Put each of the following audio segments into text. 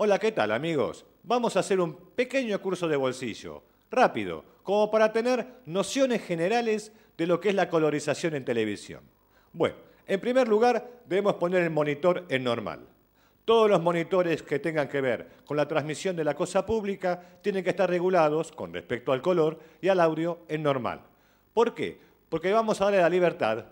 Hola, ¿qué tal amigos? Vamos a hacer un pequeño curso de bolsillo, rápido, como para tener nociones generales de lo que es la colorización en televisión. Bueno, en primer lugar debemos poner el monitor en normal. Todos los monitores que tengan que ver con la transmisión de la cosa pública tienen que estar regulados con respecto al color y al audio en normal. ¿Por qué? Porque vamos a darle la libertad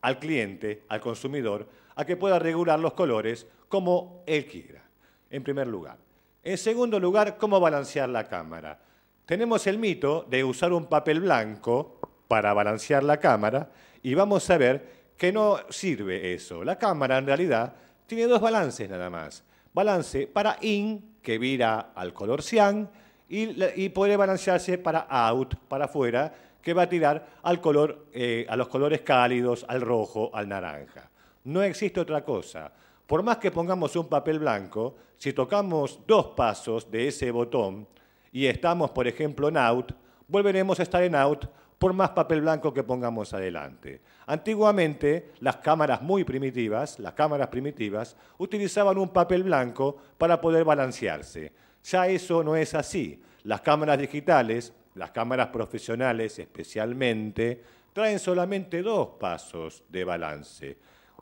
al cliente, al consumidor, a que pueda regular los colores como él quiera en primer lugar. En segundo lugar, cómo balancear la cámara. Tenemos el mito de usar un papel blanco para balancear la cámara y vamos a ver que no sirve eso. La cámara en realidad tiene dos balances nada más. Balance para in, que vira al color cyan y, puede balancearse para out, para afuera, que va a tirar al color, eh, a los colores cálidos, al rojo, al naranja. No existe otra cosa. Por más que pongamos un papel blanco, si tocamos dos pasos de ese botón y estamos, por ejemplo, en out, volveremos a estar en out por más papel blanco que pongamos adelante. Antiguamente, las cámaras muy primitivas, las cámaras primitivas, utilizaban un papel blanco para poder balancearse. Ya eso no es así. Las cámaras digitales, las cámaras profesionales especialmente, traen solamente dos pasos de balance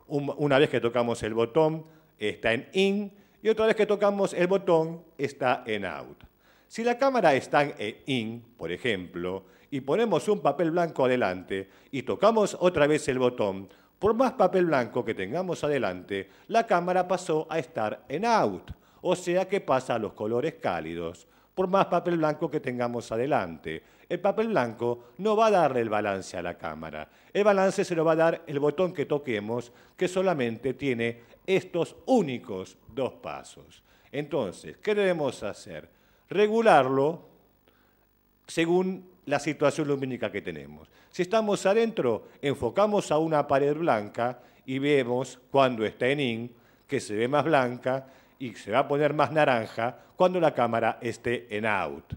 una vez que tocamos el botón está en in y otra vez que tocamos el botón está en out. Si la cámara está en in, por ejemplo, y ponemos un papel blanco adelante y tocamos otra vez el botón, por más papel blanco que tengamos adelante, la cámara pasó a estar en out, o sea que pasa a los colores cálidos, por más papel blanco que tengamos adelante. El papel blanco no va a darle el balance a la cámara. El balance se lo va a dar el botón que toquemos, que solamente tiene estos únicos dos pasos. Entonces, ¿qué debemos hacer? Regularlo según la situación lumínica que tenemos. Si estamos adentro, enfocamos a una pared blanca y vemos cuando está en IN que se ve más blanca y se va a poner más naranja cuando la cámara esté en out.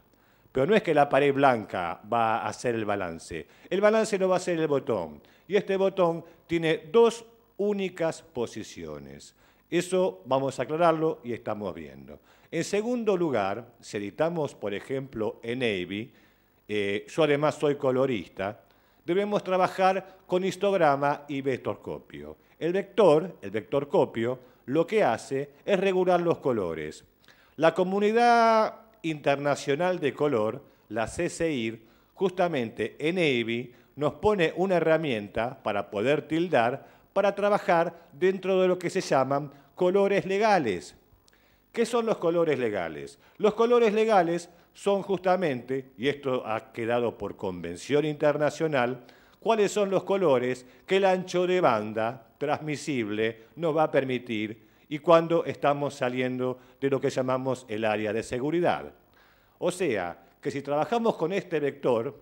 Pero no es que la pared blanca va a hacer el balance. El balance lo va a hacer el botón. Y este botón tiene dos únicas posiciones. Eso vamos a aclararlo y estamos viendo. En segundo lugar, si editamos, por ejemplo, en Navy, eh, yo además soy colorista, debemos trabajar con histograma y vectorcopio. El vector, el vectorcopio, lo que hace es regular los colores. La comunidad Internacional de Color, la CCIR, justamente en EIBI nos pone una herramienta para poder tildar, para trabajar dentro de lo que se llaman colores legales. ¿Qué son los colores legales? Los colores legales son justamente, y esto ha quedado por convención internacional, cuáles son los colores que el ancho de banda transmisible nos va a permitir y cuando estamos saliendo de lo que llamamos el área de seguridad. O sea, que si trabajamos con este vector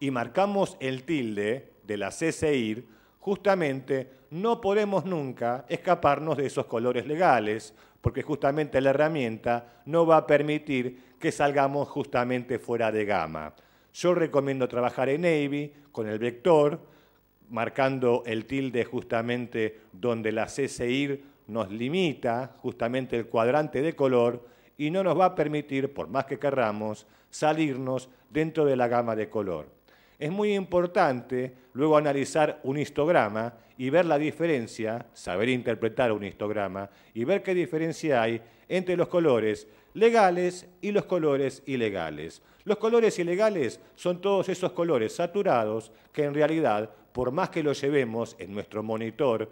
y marcamos el tilde de la CCIR, justamente no podemos nunca escaparnos de esos colores legales, porque justamente la herramienta no va a permitir que salgamos justamente fuera de gama. Yo recomiendo trabajar en Navy con el vector, marcando el tilde justamente donde la CCIR nos limita, justamente el cuadrante de color, y no nos va a permitir, por más que querramos, salirnos dentro de la gama de color. Es muy importante luego analizar un histograma y ver la diferencia, saber interpretar un histograma y ver qué diferencia hay entre los colores legales y los colores ilegales. Los colores ilegales son todos esos colores saturados que en realidad por más que lo llevemos en nuestro monitor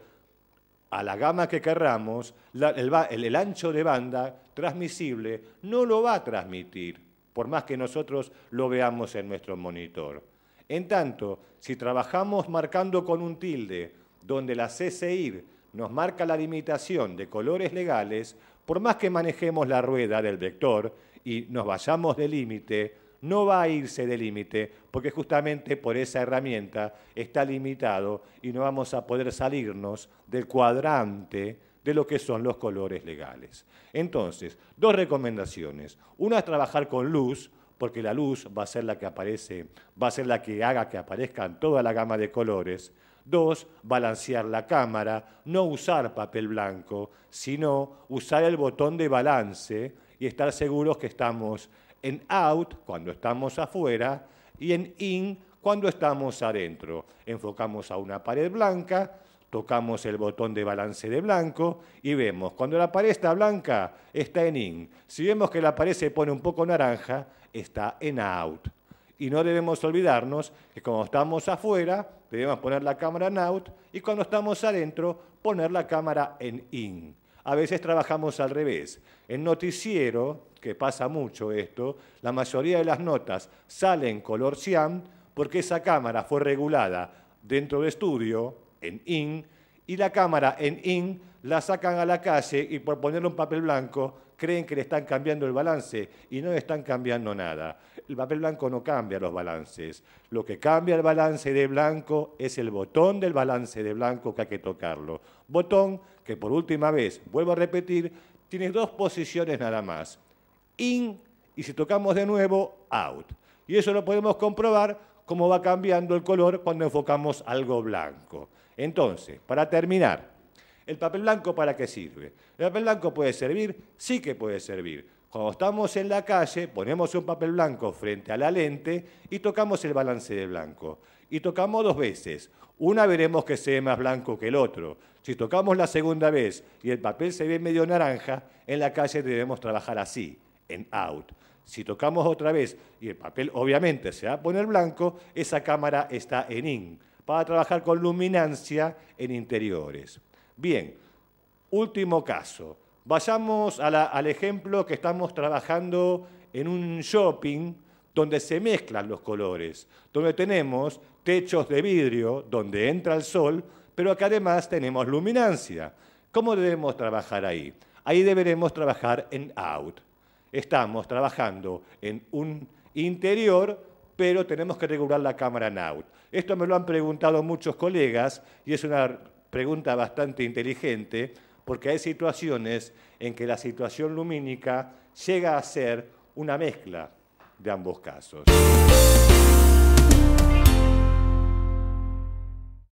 a la gama que querramos, el, ancho de banda transmisible no lo va a transmitir, por más que nosotros lo veamos en nuestro monitor. En tanto, si trabajamos marcando con un tilde, donde la CCI nos marca la limitación de colores legales, por más que manejemos la rueda del vector y nos vayamos de límite, no va a irse de límite, porque justamente por esa herramienta está limitado y no vamos a poder salirnos del cuadrante de lo que son los colores legales. Entonces, dos recomendaciones. Una es trabajar con luz, porque la luz va a ser la que aparece, va a ser la que haga que aparezcan toda la gama de colores. Dos, balancear la cámara, no usar papel blanco, sino usar el botón de balance y estar seguros que estamos en out cuando estamos afuera y en in cuando estamos adentro. Enfocamos a una pared blanca, tocamos el botón de balance de blanco y vemos, cuando la pared está blanca, está en in. Si vemos que la pared se pone un poco naranja, está en out. Y no debemos olvidarnos que cuando estamos afuera, debemos poner la cámara en out y cuando estamos adentro, poner la cámara en in. A veces trabajamos al revés. En noticiero, que pasa mucho esto, la mayoría de las notas salen color cian porque esa cámara fue regulada dentro de estudio, en IN, y la cámara en IN la sacan a la calle y por ponerle un papel blanco creen que le están cambiando el balance y no le están cambiando nada. El papel blanco no cambia los balances. Lo que cambia el balance de blanco es el botón del balance de blanco que hay que tocarlo. Botón que por última vez, vuelvo a repetir, tiene dos posiciones nada más in y si tocamos de nuevo, out. Y eso lo podemos comprobar cómo va cambiando el color cuando enfocamos algo blanco. Entonces, para terminar, ¿el papel blanco para qué sirve? ¿El papel blanco puede servir? Sí que puede servir. Cuando estamos en la calle, ponemos un papel blanco frente a la lente y tocamos el balance de blanco. Y tocamos dos veces. Una veremos que se ve más blanco que el otro. Si tocamos la segunda vez y el papel se ve medio naranja, en la calle debemos trabajar así en out. Si tocamos otra vez y el papel obviamente se va a poner blanco, esa cámara está en in, para trabajar con luminancia en interiores. Bien, último caso. Vayamos al ejemplo que estamos trabajando en un shopping donde se mezclan los colores, donde tenemos techos de vidrio, donde entra el sol, pero que además tenemos luminancia. ¿Cómo debemos trabajar ahí? Ahí deberemos trabajar en out estamos trabajando en un interior, pero tenemos que regular la cámara en Esto me lo han preguntado muchos colegas y es una pregunta bastante inteligente porque hay situaciones en que la situación lumínica llega a ser una mezcla de ambos casos.